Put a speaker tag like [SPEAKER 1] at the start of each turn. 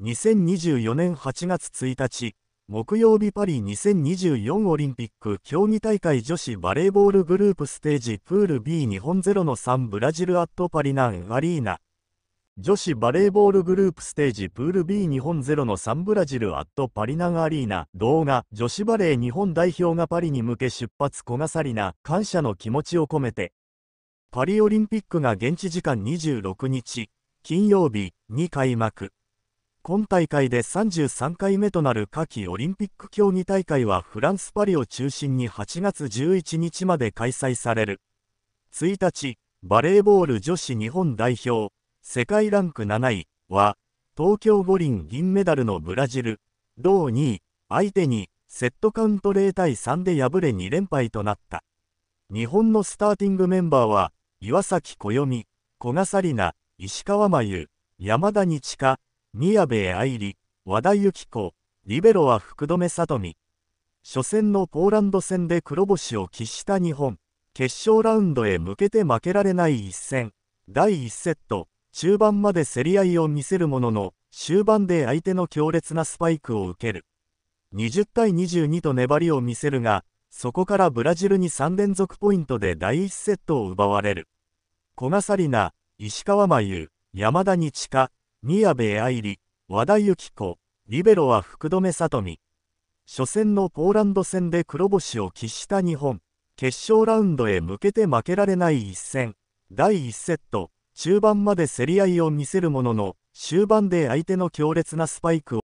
[SPEAKER 1] 2024年8月1日、木曜日パリ2024オリンピック競技大会女子バレーボールグループステージプール B 日本0の3ブラジルアットパリナンアリーナ女子バレーボールグループステージプール B 日本0の3ブラジルアットパリナンアリーナ動画女子バレー日本代表がパリに向け出発小笠里奈感謝の気持ちを込めてパリオリンピックが現地時間26日金曜日に開幕今大会で33回目となる夏季オリンピック競技大会はフランス・パリを中心に8月11日まで開催される1日バレーボール女子日本代表世界ランク7位は東京五輪銀メダルのブラジル同2位相手にセットカウント0対3で敗れ2連敗となった日本のスターティングメンバーは岩崎読、古賀紗理那石川真由山田二千宮部愛理、和田由紀子、リベロは福留里美。初戦のポーランド戦で黒星を喫した日本。決勝ラウンドへ向けて負けられない一戦。第1セット、中盤まで競り合いを見せるものの、終盤で相手の強烈なスパイクを受ける。20対22と粘りを見せるが、そこからブラジルに3連続ポイントで第1セットを奪われる。古賀紗理那、石川真由、山田に近、宮部愛理、和田由紀子、リベロは福留聡美。初戦のポーランド戦で黒星を喫した日本。決勝ラウンドへ向けて負けられない一戦。第1セット、中盤まで競り合いを見せるものの、終盤で相手の強烈なスパイクを